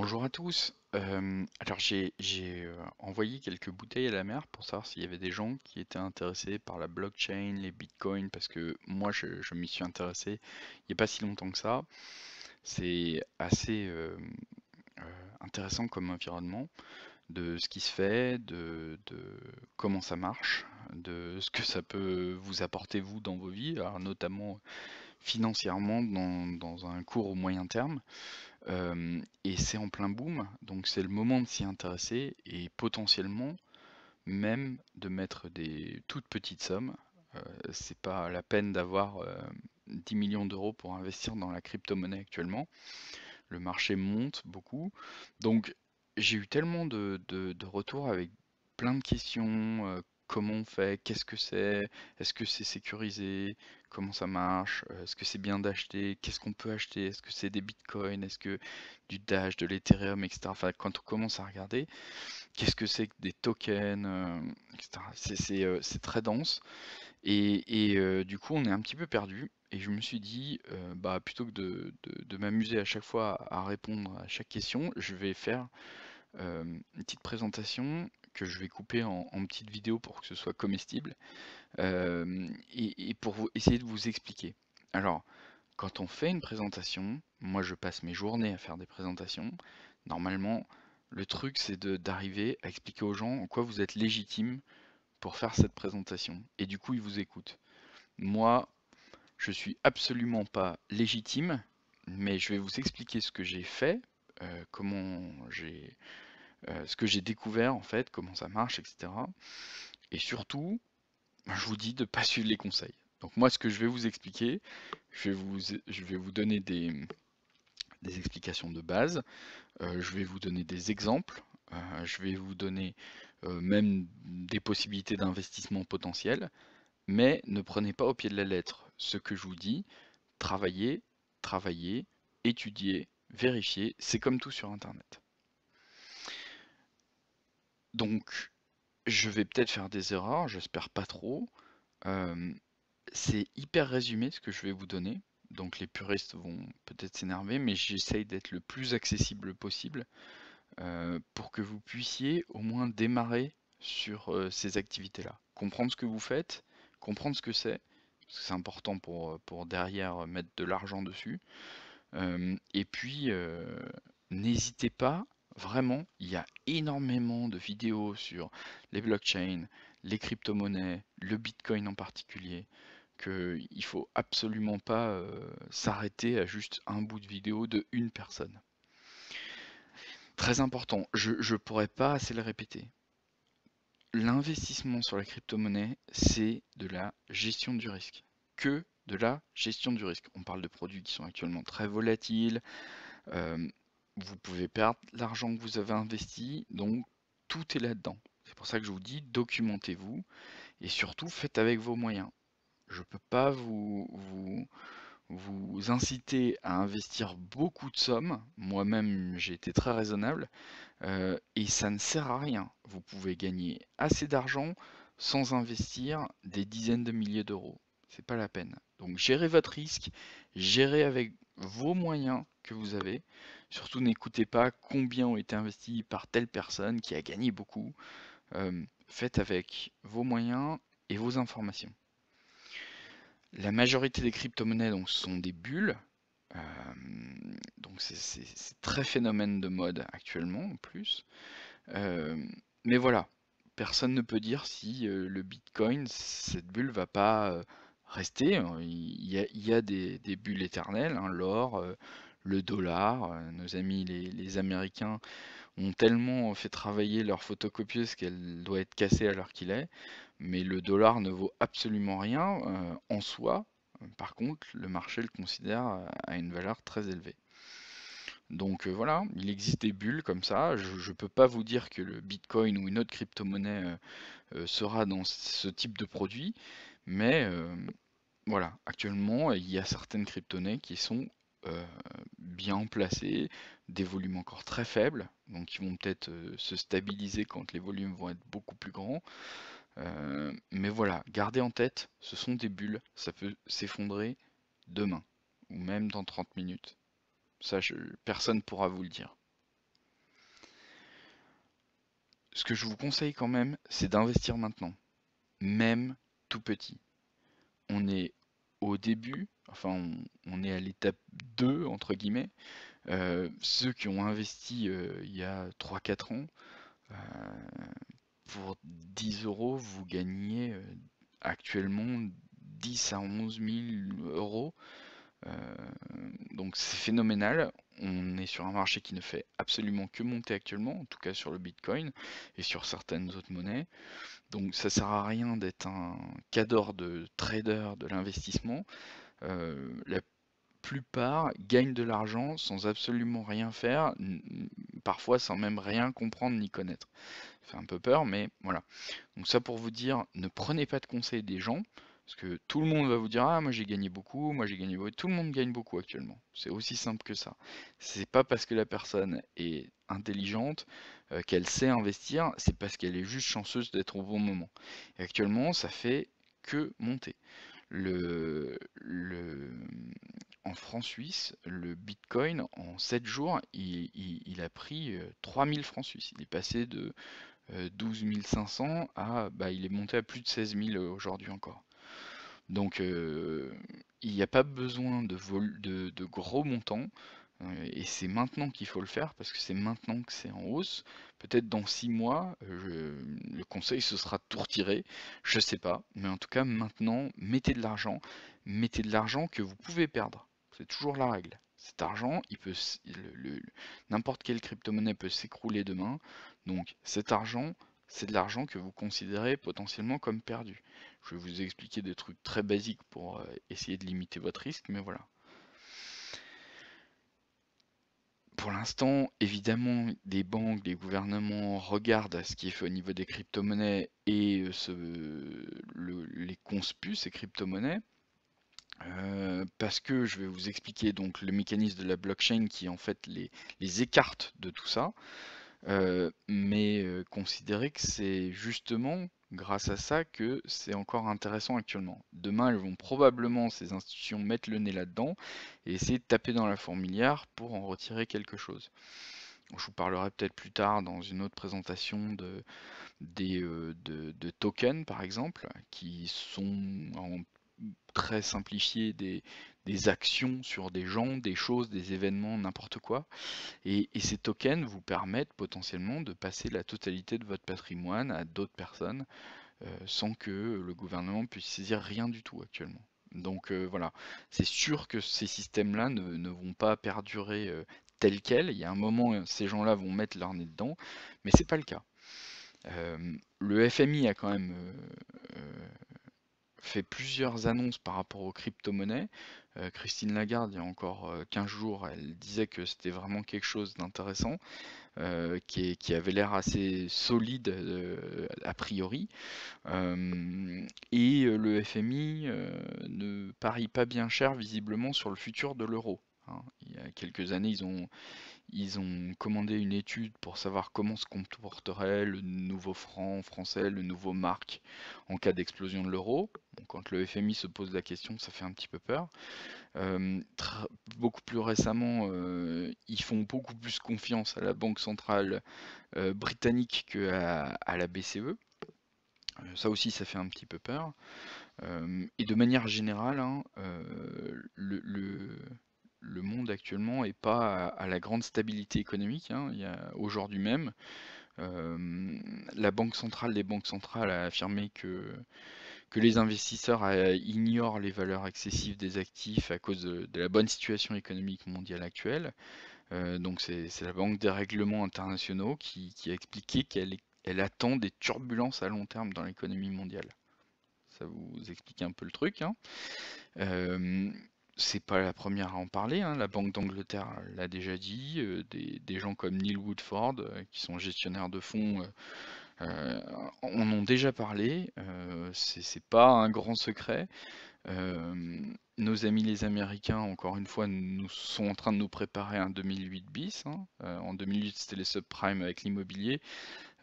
Bonjour à tous. Euh, alors j'ai euh, envoyé quelques bouteilles à la mer pour savoir s'il y avait des gens qui étaient intéressés par la blockchain, les bitcoins, parce que moi je, m'y suis intéressé il n'y a pas si longtemps que ça. C'est assez euh, intéressant comme environnement de ce qui se fait, de, comment ça marche, de ce que ça peut vous apporter vous dans vos vies, notamment financièrement dans, un court au moyen terme. Euh, et c'est en plein boom, donc c'est le moment de s'y intéresser et potentiellement même de mettre des toutes petites sommes. Euh, c'est pas la peine d'avoir 10 euh, millions d'euros pour investir dans la crypto-monnaie actuellement. Le marché monte beaucoup. Donc j'ai eu tellement de, de, de retours avec plein de questions, comment on fait, qu'est-ce que c'est, est-ce que c'est sécurisé, comment ça marche, euh, est-ce que c'est bien d'acheter, qu'est-ce qu'on peut acheter, est-ce que c'est des bitcoins, est-ce que du Dash, de l'Ethereum, etc. Enfin, quand on commence à regarder, qu'est-ce que c'est que des tokens, euh, etc. Euh, c'est très dense. Et, du coup, on est un petit peu perdu. Et je me suis dit, bah, plutôt que de, m'amuser à chaque fois à répondre à chaque question, je vais faire une petite présentation que je vais couper en, petites vidéos pour que ce soit comestible euh, et, pour vous, essayer de vous expliquer. Alors, quand on fait une présentation, moi je passe mes journées à faire des présentations, normalement le truc c'est d'arriver à expliquer aux gens en quoi vous êtes légitime pour faire cette présentation. Et du coup ils vous écoutent. Moi, je suis absolument pas légitime, mais je vais vous expliquer ce que j'ai fait, euh, comment j'ai euh, ce que j'ai découvert en fait, comment ça marche, etc. Et surtout, ben, je vous dis de ne pas suivre les conseils. Donc moi, ce que je vais vous expliquer, je vais vous, je vais vous donner des, explications de base, euh, je vais vous donner des exemples, euh, je vais vous donner même des possibilités d'investissement potentiel, mais ne prenez pas au pied de la lettre ce que je vous dis, travaillez, travaillez, étudiez, vérifiez, c'est comme tout sur Internet. Donc, je vais peut-être faire des erreurs, j'espère pas trop. c'est hyper résumé ce que je vais vous donner, donc les puristes vont peut-être s'énerver, mais j'essaye d'être le plus accessible possible pour que vous puissiez au moins démarrer sur ces activités-là. Comprendre ce que vous faites, comprendre ce que c'est, parce que c'est important pour, pour derrière mettre de l'argent dessus. et puis, n'hésitez pas vraiment, il y a énormément de vidéos sur les blockchains, les crypto-monnaies, le Bitcoin en particulier, qu'il ne faut absolument pas euh, s'arrêter à juste un bout de vidéo de une personne. Très important, je ne pourrais pas assez le répéter. L'investissement sur la crypto-monnaie, c'est de la gestion du risque. Que de la gestion du risque. On parle de produits qui sont actuellement très volatiles. Euh, vous pouvez perdre l'argent que vous avez investi, donc tout est là-dedans. C'est pour ça que je vous dis, documentez-vous et surtout faites avec vos moyens. Je ne peux pas vous, vous, inciter à investir beaucoup de sommes, moi-même j'ai été très raisonnable, euh, et ça ne sert à rien. Vous pouvez gagner assez d'argent sans investir des dizaines de milliers d'euros. C'est pas la peine. Donc gérez votre risque, gérez avec vos moyens que vous avez. Surtout n'écoutez pas combien ont été investis par telle personne qui a gagné beaucoup. Euh, faites avec vos moyens et vos informations. La majorité des crypto-monnaies donc, sont des bulles. Euh, donc c'est très phénomène de mode actuellement en plus. Euh, mais voilà, personne ne peut dire si le Bitcoin, cette bulle va pas rester. Il y a, des, bulles éternelles, hein, l'or, le dollar. Euh, nos amis les, Américains ont tellement fait travailler leur photocopieuse qu'elle doit être cassée à l'heure qu'il est, mais le dollar ne vaut absolument rien euh, en soi. Par contre, le marché le considère euh, à une valeur très élevée. Donc voilà, il existe des bulles comme ça. Je ne peux pas vous dire que le Bitcoin ou une autre crypto-monnaie sera dans ce type de produit, mais voilà, actuellement, il y a certaines crypto-monnaies qui sont bien placés, des volumes encore très faibles, donc ils vont peut-être euh, se stabiliser quand les volumes vont être beaucoup plus grands. Euh, mais voilà, gardez en tête, ce sont des bulles, ça peut s'effondrer demain, ou même dans 30 minutes. Ça, personne ne pourra vous le dire. Ce que je vous conseille quand même, c'est d'investir maintenant, même tout petit. On est au début, enfin on, est à l'étape 2 entre guillemets, euh, ceux qui ont investi euh, il y a 3-4 ans, euh, pour 10 euros, vous gagnez actuellement 10 à 11 000 euros. donc c'est phénoménal. On est sur un marché qui ne fait absolument que monter actuellement, en tout cas sur le Bitcoin et sur certaines autres monnaies. Donc ça sert à rien d'être un cadre de trader de l'investissement. Euh, la plupart gagnent de l'argent sans absolument rien faire, parfois sans même rien comprendre ni connaître. Ça fait un peu peur, mais voilà. Donc ça pour vous dire, ne prenez pas de conseils des gens, parce que tout le monde va vous dire Ah, moi j'ai gagné beaucoup, moi j'ai gagné beaucoup. Tout le monde gagne beaucoup actuellement. C'est aussi simple que ça. C'est pas parce que la personne est intelligente euh, qu'elle sait investir, c'est parce qu'elle est juste chanceuse d'être au bon moment. actuellement, ça fait que monter en francs suisses, le Bitcoin, en 7 jours, il, a pris 3000 euh, francs suisses. Il est passé de 12 euh, 500 à... Bah, il est monté à plus de 16 000 euh, aujourd'hui encore. Donc il n'y a pas besoin de, de, gros montants. Euh, et c'est maintenant qu'il faut le faire parce que c'est maintenant que c'est en hausse. Peut-être dans six mois, euh, le conseil se sera tout retiré, je sais pas. Mais en tout cas, maintenant, mettez de l'argent, mettez de l'argent que vous pouvez perdre. C'est toujours la règle. Cet argent, il peut, n'importe quelle crypto-monnaie peut s'écrouler demain. Donc cet argent, c'est de l'argent que vous considérez potentiellement comme perdu. Je vais vous expliquer des trucs très basiques pour euh, essayer de limiter votre risque, mais voilà. pour l'instant, évidemment, des banques, des gouvernements regardent ce qui est fait au niveau des crypto-monnaies et euh, les conspus, ces crypto-monnaies. Euh, parce que je vais vous expliquer donc le mécanisme de la blockchain qui en fait les, écarte de tout ça, euh, mais considérez que c'est justement grâce à ça que c'est encore intéressant actuellement. Demain, elles vont probablement, ces institutions, mettre le nez là-dedans et essayer de taper dans la fourmilière pour en retirer quelque chose. Je vous parlerai peut-être plus tard dans une autre présentation de, des, euh, de, de tokens, par exemple, qui sont en très simplifié des, actions sur des gens, des choses, des événements, n'importe quoi. Et, ces tokens vous permettent potentiellement de passer la totalité de votre patrimoine à d'autres personnes euh, sans que le gouvernement puisse saisir rien du tout actuellement. Donc euh, voilà, c'est sûr que ces systèmes-là ne, vont pas perdurer tel euh, tels quels. Il y a un moment, ces gens-là vont mettre leur nez dedans, mais c'est pas le cas. le FMI a quand même fait plusieurs annonces par rapport aux crypto-monnaies. Euh, Christine Lagarde, il y a encore 15 euh, jours, elle disait que c'était vraiment quelque chose d'intéressant, euh, qui, avait l'air assez solide a priori. et le FMI ne parie pas bien cher visiblement sur le futur de l'euro. Hein. Il y a quelques années, ils ont ils ont commandé une étude pour savoir comment se comporterait le nouveau franc français, le nouveau marque en cas d'explosion de l'euro. quand le FMI se pose la question, ça fait un petit peu peur. Euh, beaucoup plus récemment, euh, ils font beaucoup plus confiance à la Banque centrale euh, britannique qu'à à la BCE. Ça aussi, ça fait un petit peu peur. et de manière générale, hein, le actuellement et pas à, la grande stabilité économique. Hein, il y aujourd'hui même, euh, la Banque centrale des banques centrales a affirmé que, que les investisseurs euh, ignorent les valeurs excessives des actifs à cause de, la bonne situation économique mondiale actuelle. Euh, donc c'est la Banque des règlements internationaux qui, a expliqué qu'elle elle attend des turbulences à long terme dans l'économie mondiale. Ça vous explique un peu le truc. Hein c'est pas la première à en parler. Hein. La Banque d'Angleterre l'a déjà dit. des, gens comme Neil Woodford, qui sont gestionnaires de fonds, euh, en ont déjà parlé. c'est pas un grand secret. Euh, nos amis les Américains, encore une fois, nous sont en train de nous préparer un 2008 bis. Hein. Euh, en 2008, c'était les subprimes avec l'immobilier.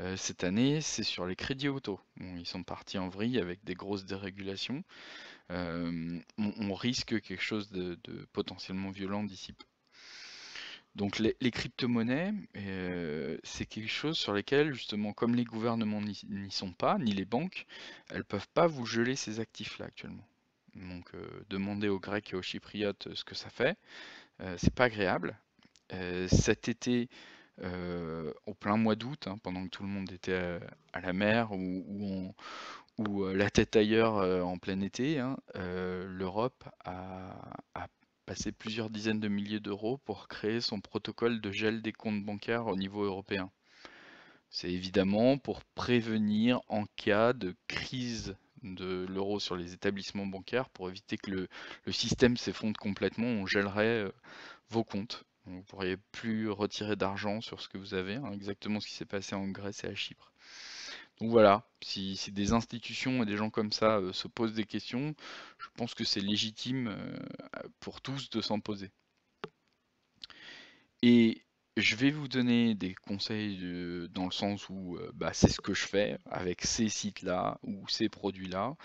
Euh, cette année, c'est sur les crédits auto. ils sont partis en vrille avec des grosses dérégulations. on, risque quelque chose de, potentiellement violent d'ici peu. Donc les, crypto-monnaies, c'est quelque chose sur lequel, justement, comme les gouvernements n'y sont pas, ni les banques, elles ne peuvent pas vous geler ces actifs-là actuellement. Donc euh, demander aux Grecs et aux Chypriotes euh, ce que ça fait, euh, c'est pas agréable. cet été, au plein mois d'août, hein, pendant que tout le monde était à, la mer ou, la tête ailleurs en plein été, hein, l'Europe a, passé plusieurs dizaines de milliers d'euros pour créer son protocole de gel des comptes bancaires au niveau européen. C'est évidemment pour prévenir en cas de crise de l'euro sur les établissements bancaires pour éviter que le, système s'effondre complètement, on gèlerait euh, vos comptes. Vous ne pourriez plus retirer d'argent sur ce que vous avez, hein, exactement ce qui s'est passé en Grèce et à Chypre. Donc voilà, si, si, des institutions et des gens comme ça euh, se posent des questions, je pense que c'est légitime euh, pour tous de s'en poser. Et je vais vous donner des conseils dans le sens où euh, bah, c'est ce que je fais avec ces sites-là ou ces produits-là.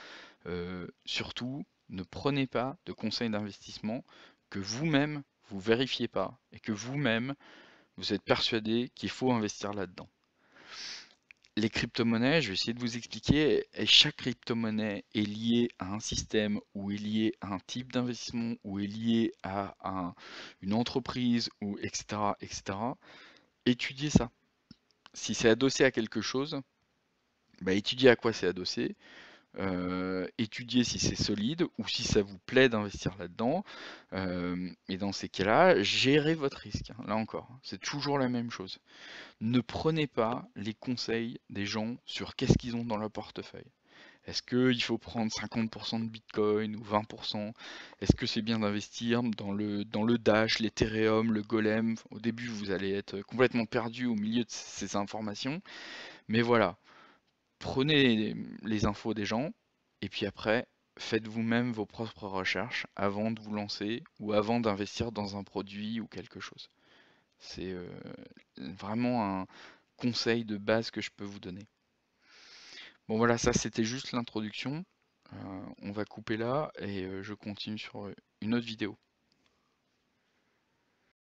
Euh, surtout, ne prenez pas de conseils d'investissement que vous-même vous vérifiez pas et que vous-même vous êtes persuadé qu'il faut investir là-dedans les crypto-monnaies, je vais essayer de vous expliquer, chaque crypto-monnaie est liée à un système ou est liée à un type d'investissement ou est liée à une entreprise ou etc. etc. Étudiez ça. Si c'est adossé à quelque chose, bah, étudiez à quoi c'est adossé, euh, étudier si c'est solide ou si ça vous plaît d'investir là-dedans. Euh, et dans ces cas-là, gérez votre risque. Hein, là encore, hein. c'est toujours la même chose. Ne prenez pas les conseils des gens sur qu'est-ce qu'ils ont dans leur portefeuille. Est-ce qu'il faut prendre 50% de Bitcoin ou 20% Est-ce que c'est bien d'investir dans le, dans le Dash, l'Ethereum, le Golem Au début, vous allez être complètement perdu au milieu de ces informations. Mais voilà, prenez les infos des gens, et puis après, faites vous-même vos propres recherches avant de vous lancer ou avant d'investir dans un produit ou quelque chose. C'est euh, vraiment un conseil de base que je peux vous donner. Bon voilà, ça c'était juste l'introduction. Euh, on va couper là et euh, je continue sur une autre vidéo.